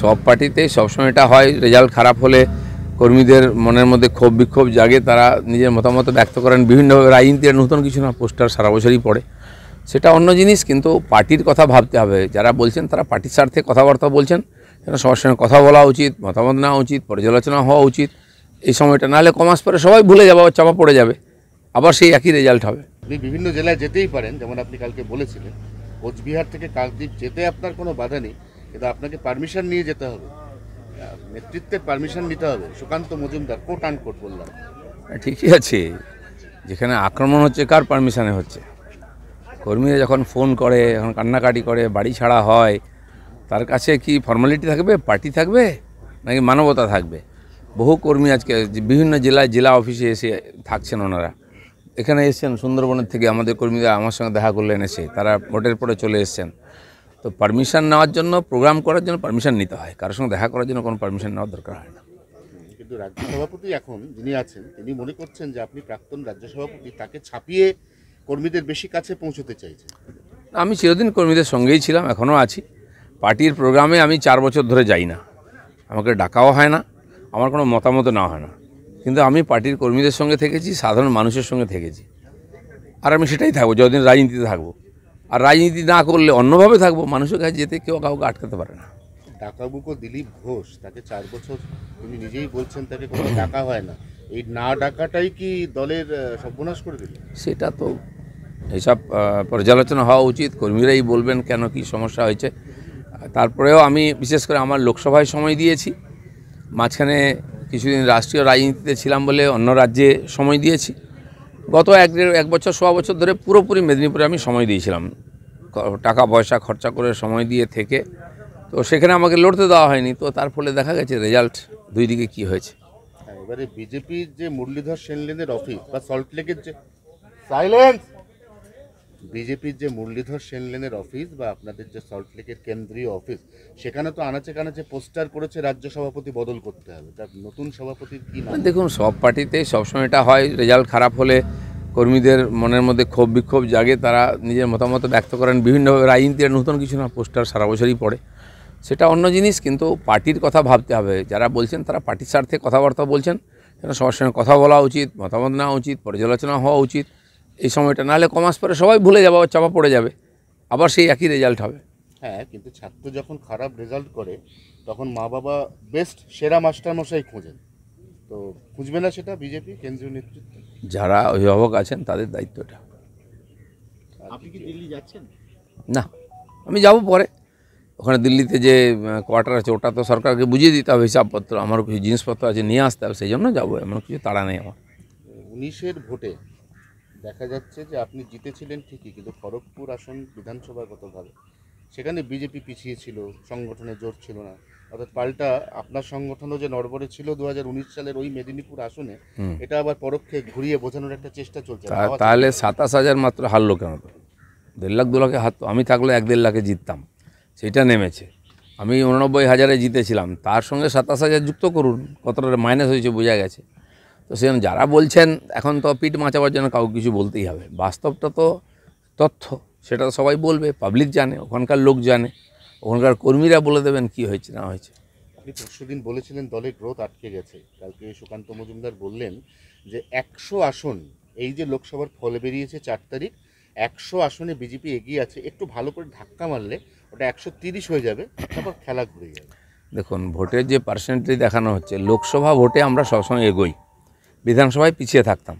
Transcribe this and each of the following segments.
সব পার্টিতেই সবসময় এটা হয় রেজাল্ট খারাপ হলে কর্মীদের মনের মধ্যে ক্ষোভ বিক্ষোভ জাগে তারা নিজের মতামত ব্যক্ত করেন বিভিন্নভাবে রাজনীতির নতুন কিছু না পোস্টার সারা বছরই পড়ে সেটা অন্য জিনিস কিন্তু পার্টির কথা ভাবতে হবে যারা বলছেন তারা পার্টির স্বার্থে কথাবার্তা বলছেন যেন সবার সঙ্গে কথা বলা উচিত মতামত নেওয়া উচিত পর্যালোচনা হওয়া উচিত এই সময়টা নাহলে কমাস পরে সবাই ভুলে যাবে আবার চাপা পড়ে যাবে আবার সেই একই রেজাল্ট হবে আপনি বিভিন্ন জেলায় যেতেই পারেন যেমন আপনি কালকে বলেছিলেন কোচবিহার থেকে কাকদ্বীপ যেতে আপনার কোনো বাধা নেই কিন্তু আপনাকে পারমিশন নিয়ে যেতে হবে নেতৃত্বে পারমিশন নিতে হবে সুকান্ত মজুমদার কোট আন কোট বললাম হ্যাঁ, ঠিকই আছে যেখানে আক্রমণ হচ্ছে কার পারমিশনে হচ্ছে কর্মীরা যখন ফোন করে যখন কান্নাকাটি করে বাড়ি ছাড়া হয় তার কাছে কি ফর্মালিটি থাকবে পার্টি থাকবে নাকি মানবতা থাকবে বহু কর্মী আজকে বিভিন্ন জেলায় জেলা অফিসে এসে থাকছেন ওনারা এখানে এসছেন সুন্দরবনের থেকে আমাদের কর্মীরা আমার সঙ্গে দেখা করলেন এসে তারা ভোটের পরে চলে এসছেন তো পারমিশন নেওয়ার জন্য প্রোগ্রাম করার জন্য পারমিশন নিতে হয় কারোর সঙ্গে দেখা করার জন্য কোনো পারমিশন নেওয়ার দরকার হয় না কিন্তু রাজ্য সভাপতি এখন যিনি আছেন তিনি মনে করছেন যে আপনি প্রাক্তন রাজ্য সভাপতি তাকে ছাপিয়ে কর্মীদের বেশি কাছে পৌঁছতে চাইছেন আমি চিরদিন কর্মীদের সঙ্গেই ছিলাম এখনও আছি পার্টির প্রোগ্রামে আমি চার বছর ধরে যাই না আমাকে ডাকাও হয় না আমার কোনো মতামত না হয় না কিন্তু আমি পার্টির কর্মীদের সঙ্গে থেকেছি সাধারণ মানুষের সঙ্গে থেকেছি আর আমি সেটাই থাকবো যতদিন রাজনীতিতে থাকবো আর রাজনীতি না করলে অন্যভাবে থাকবো মানুষের কাছে যেতে কেউ কাউকে আটকাতে পারে না ডাকাবুকো দিলীপ ঘোষ তাকে চার বছর তিনি নিজেই বলছেন তাকে কোনো ডাকা হয় না এই না ডাকাটাই কি দলের সর্বনাশ করে দিল সেটা তো এইসব পর্যালোচনা হওয়া উচিত কর্মীরাই বলবেন কেন কি সমস্যা হয়েছে তারপরেও আমি বিশেষ করে আমার লোকসভায় সময় দিয়েছি মাঝখানে কিছুদিন রাষ্ট্রীয় রাজনীতিতে ছিলাম বলে অন্য রাজ্যে সময় দিয়েছি গত এক এক বছর সোয়া বছর ধরে পুরোপুরি মেদিনীপুরে আমি সময় দিয়েছিলাম টাকা পয়সা খরচা করে সময় দিয়ে থেকে তো সেখানে আমাকে লড়তে দেওয়া হয়নি তো তার ফলে দেখা গেছে রেজাল্ট দুই দিকে কি হয়েছে এবারে বিজেপির যে মুরলীধর সেনলেনের অফিস বা সল্টলেকের যে সাইলেন্স বিজেপির যে মুরলীধর সেনলেনের অফিস বা আপনাদের যে সল্টলেকের কেন্দ্রীয় অফিস সেখানে তো আনাচে কানাচে পোস্টার করেছে রাজ্য সভাপতি বদল করতে হবে তার নতুন সভাপতির কি দেখুন সব পার্টিতে সবসময় এটা হয় রেজাল্ট খারাপ হলে কর্মীদের মনের মধ্যে ক্ষোভ বিক্ষোভ জাগে তারা নিজের মতামত ব্যক্ত করেন বিভিন্নভাবে আর নতুন কিছু না পোস্টার সারা বছরই পড়ে সেটা অন্য জিনিস কিন্তু পার্টির কথা ভাবতে হবে যারা বলছেন তারা পার্টির স্বার্থে কথাবার্তা বলছেন যেন সবার সঙ্গে কথা বলা উচিত মতামত নেওয়া উচিত পর্যালোচনা হওয়া উচিত এই সময়টা নাহলে কমাস পরে সবাই ভুলে যাবে আবার চাপা পড়ে যাবে আবার সেই একই রেজাল্ট হবে হ্যাঁ কিন্তু ছাত্র যখন খারাপ রেজাল্ট করে তখন মা বাবা বেস্ট সেরা মাস্টারমশাই খোঁজেন তো খুঁজবে না সেটা বিজেপি কেন্দ্রীয় নেতৃত্ব যারা অভিভাবক আছেন তাদের দায়িত্ব এটা আপনি কি দিল্লি যাচ্ছেন না আমি যাব পরে ওখানে দিল্লিতে যে কোয়ার্টার আছে ওটা তো সরকারকে বুঝিয়ে দিতে হবে হিসাবপত্র আমারও কিছু জিনিসপত্র আছে নিয়ে আসতে হবে সেই জন্য যাবো এমন কিছু তাড়া নেই আমার উনিশের ভোটে দেখা যাচ্ছে যে আপনি জিতেছিলেন ঠিকই কিন্তু খড়গপুর আসন বিধানসভাগতভাবে সেখানে বিজেপি পিছিয়ে ছিল সংগঠনে জোর ছিল না অর্থাৎ পাল্টা আপনার সংগঠনও যে নড়বড়ে ছিল দু সালের ওই মেদিনীপুর আসনে এটা আবার পরোক্ষে ঘুরিয়ে বোঝানোর একটা চেষ্টা চলছে তাহলে সাতাশ হাজার মাত্র হারলো কেন তো দেড় লাখ দু লাখে হাত আমি থাকলে এক দেড় লাখে জিততাম সেটা নেমেছে আমি উননব্বই হাজারে জিতেছিলাম তার সঙ্গে সাতাশ হাজার যুক্ত করুন কতটা মাইনাস হয়েছে বোঝা গেছে তো সেজন্য যারা বলছেন এখন তো পিঠ মাচাবার জন্য কাউকে কিছু বলতেই হবে বাস্তবটা তো তথ্য সেটা সবাই বলবে পাবলিক জানে ওখানকার লোক জানে ওখানকার কর্মীরা বলে দেবেন কি হয়েছে না হয়েছে আপনি পরশুদিন বলেছিলেন দলের গ্রোথ আটকে গেছে কালকে সুকান্ত মজুমদার বললেন যে একশো আসন এই যে লোকসভার ফল বেরিয়েছে চার তারিখ একশো আসনে বিজেপি এগিয়ে আছে একটু ভালো করে ধাক্কা মারলে ওটা একশো তিরিশ হয়ে যাবে তারপর খেলা ঘুরে যাবে দেখুন ভোটের যে পার্সেন্টেজ দেখানো হচ্ছে লোকসভা ভোটে আমরা সবসময় এগোই বিধানসভায় পিছিয়ে থাকতাম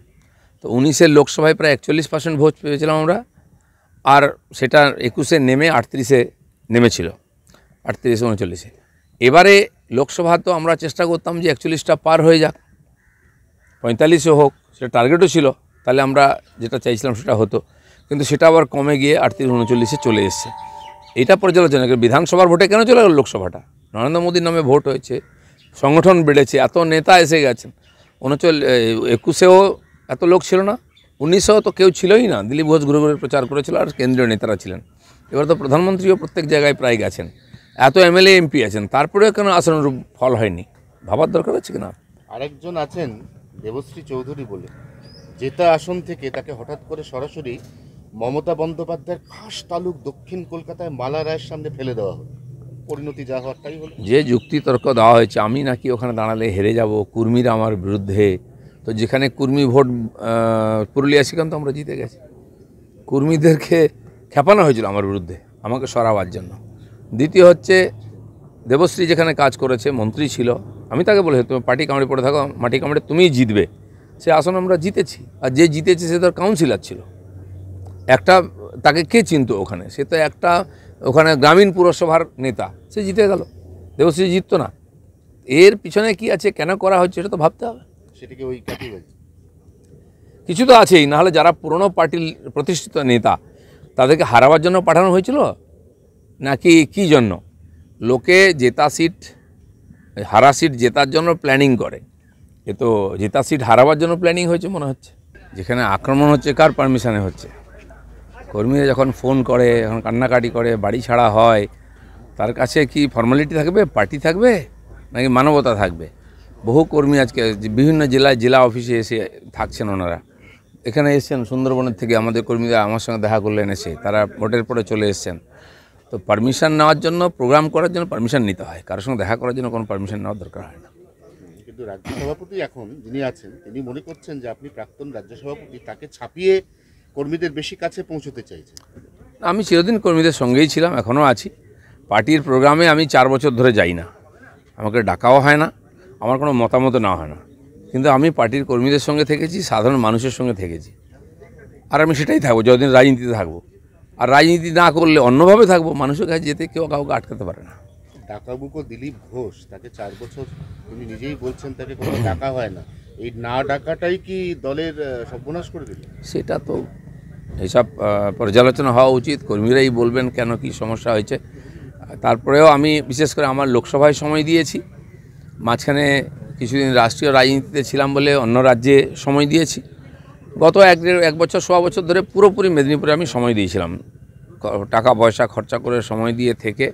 তো উনিশের লোকসভায় প্রায় একচল্লিশ পার্সেন্ট ভোট পেয়েছিলাম আমরা আর সেটা একুশে নেমে আটত্রিশে নেমেছিল আটত্রিশে উনচল্লিশে এবারে লোকসভা তো আমরা চেষ্টা করতাম যে একচল্লিশটা পার হয়ে যাক পঁয়তাল্লিশে হোক সেটা টার্গেটও ছিল তাহলে আমরা যেটা চাইছিলাম সেটা হতো কিন্তু সেটা আবার কমে গিয়ে আটত্রিশ উনচল্লিশে চলে এসছে এটা পর্যালোচনা করে বিধানসভার ভোটে কেন চলে গেল লোকসভাটা নরেন্দ্র মোদীর নামে ভোট হয়েছে সংগঠন বেড়েছে এত নেতা এসে গেছেন উনচল্লিশ একুশেও এত লোক ছিল না উনিশশো তো কেউ ছিলই না দিলীপ ঘোষ ঘুরে ঘুরে প্রচার করেছিল আর কেন্দ্রীয় নেতারা ছিলেন এবার তো প্রধানমন্ত্রীও প্রত্যেক জায়গায় প্রায় গেছেন এত এমএলএ এমপি আছেন তারপরেও কেন আসনরূপ ফল হয়নি ভাবার দরকার আছে কিনা আরেকজন আছেন দেবশ্রী চৌধুরী বলে জেতা আসন থেকে তাকে হঠাৎ করে সরাসরি মমতা বন্দ্যোপাধ্যায়ের খাস তালুক দক্ষিণ কলকাতায় মালা রায়ের সামনে ফেলে দেওয়া হলো পরিণতি যা হওয়ারটাই হলো যে যুক্তি তর্ক দেওয়া হয়েছে আমি নাকি ওখানে দাঁড়ালে হেরে যাব কুর্মীরা আমার বিরুদ্ধে তো যেখানে কুর্মী ভোট পুরুলিয়া সেখান তো আমরা জিতে গেছি কুর্মীদেরকে খেপানো হয়েছিল আমার বিরুদ্ধে আমাকে সরাবার জন্য দ্বিতীয় হচ্ছে দেবশ্রী যেখানে কাজ করেছে মন্ত্রী ছিল আমি তাকে বলেছি তুমি পার্টি কামড়ে পড়ে থাকো মাটি কামড়ে তুমিই জিতবে সে আসন আমরা জিতেছি আর যে জিতেছে সে তার কাউন্সিলার ছিল একটা তাকে কে চিনত ওখানে সে তো একটা ওখানে গ্রামীণ পুরসভার নেতা সে জিতে গেল দেবশ্রী জিততো না এর পিছনে কি আছে কেন করা হচ্ছে এটা তো ভাবতে হবে সেটাকে ওই কিছু তো আছেই নাহলে যারা পুরনো পার্টির প্রতিষ্ঠিত নেতা তাদেরকে হারাবার জন্য পাঠানো হয়েছিল নাকি কি জন্য লোকে জেতা সিট হারা সিট জেতার জন্য প্ল্যানিং করে এ তো জেতা সিট হারাবার জন্য প্ল্যানিং হয়েছে মনে হচ্ছে যেখানে আক্রমণ হচ্ছে কার পারমিশানে হচ্ছে কর্মীরা যখন ফোন করে যখন কান্নাকাটি করে বাড়ি ছাড়া হয় তার কাছে কি ফর্মালিটি থাকবে পার্টি থাকবে নাকি মানবতা থাকবে বহু কর্মী আজকে বিভিন্ন জেলায় জেলা অফিসে এসে থাকছেন ওনারা এখানে এসছেন সুন্দরবনের থেকে আমাদের কর্মীরা আমার সঙ্গে দেখা করলেন এসে তারা ভোটের পরে চলে এসছেন তো পারমিশন নেওয়ার জন্য প্রোগ্রাম করার জন্য পারমিশন নিতে হয় কারোর সঙ্গে দেখা করার জন্য কোনো পারমিশন নেওয়ার দরকার হয় না কিন্তু রাজ্য সভাপতি এখন যিনি আছেন তিনি মনে করছেন যে আপনি প্রাক্তন রাজ্য সভাপতি তাকে ছাপিয়ে কর্মীদের বেশি কাছে পৌঁছতে চাইছে আমি চিরদিন কর্মীদের সঙ্গেই ছিলাম এখনও আছি পার্টির প্রোগ্রামে আমি চার বছর ধরে যাই না আমাকে ডাকাও হয় না আমার কোনো মতামত না হয় না কিন্তু আমি পার্টির কর্মীদের সঙ্গে থেকেছি সাধারণ মানুষের সঙ্গে থেকেছি আর আমি সেটাই থাকবো যতদিন রাজনীতিতে থাকবো আর রাজনীতি না করলে অন্যভাবে থাকবো মানুষের কাছে যেতে কেউ কাউকে আটকাতে পারে না ডাকাবুকো দিলীপ ঘোষ তাকে চার বছর তুমি নিজেই বলছেন তাকে কোনো ডাকা হয় না এই না ডাকাটাই কি দলের সর্বনাশ করে দিল সেটা তো হিসাব পর্যালোচনা হওয়া উচিত কর্মীরাই বলবেন কেন কি সমস্যা হয়েছে তারপরেও আমি বিশেষ করে আমার লোকসভায় সময় দিয়েছি মাঝখানে কিছুদিন রাষ্ট্রীয় রাজনীতিতে ছিলাম বলে অন্য রাজ্যে সময় দিয়েছি গত এক এক বছর সোয়া বছর ধরে পুরোপুরি মেদিনীপুরে আমি সময় দিয়েছিলাম টাকা পয়সা খরচা করে সময় দিয়ে থেকে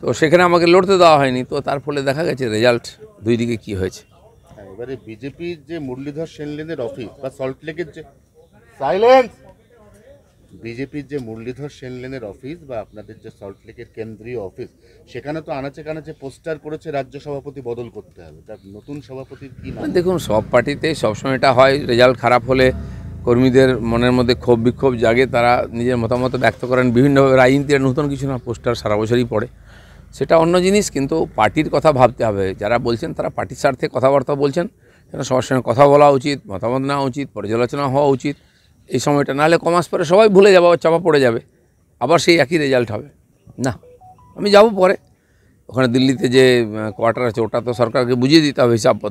তো সেখানে আমাকে লড়তে দেওয়া হয়নি তো তার ফলে দেখা গেছে রেজাল্ট দুই দিকে কি হয়েছে এবারে বিজেপির যে মুরলীধর সেনলেনের অফিস বা সল্টলেকের যে সাইলেন্স বিজেপির যে মুরলীধর সেনলেনের অফিস বা আপনাদের যে সল্টলেকের কেন্দ্রীয় অফিস সেখানে তো আনাচে কানাচে পোস্টার করেছে রাজ্য সভাপতি বদল করতে হবে তার নতুন সভাপতির কি দেখুন সব পার্টিতেই সবসময় এটা হয় রেজাল্ট খারাপ হলে কর্মীদের মনের মধ্যে ক্ষোভ বিক্ষোভ জাগে তারা নিজের মতামত ব্যক্ত করেন বিভিন্নভাবে রাজনীতির নতুন কিছু না পোস্টার সারা বছরই পড়ে সেটা অন্য জিনিস কিন্তু পার্টির কথা ভাবতে হবে যারা বলছেন তারা পার্টির স্বার্থে কথাবার্তা বলছেন সবার সঙ্গে কথা বলা উচিত মতামত নেওয়া উচিত পর্যালোচনা হওয়া উচিত এই সময়টা নাহলে কমাস পরে সবাই ভুলে যাবে আবার চাপা পড়ে যাবে আবার সেই একই রেজাল্ট হবে না আমি যাব পরে ওখানে দিল্লিতে যে কোয়ার্টার আছে ওটা তো সরকারকে বুঝিয়ে দিতে হবে হিসাবপত্র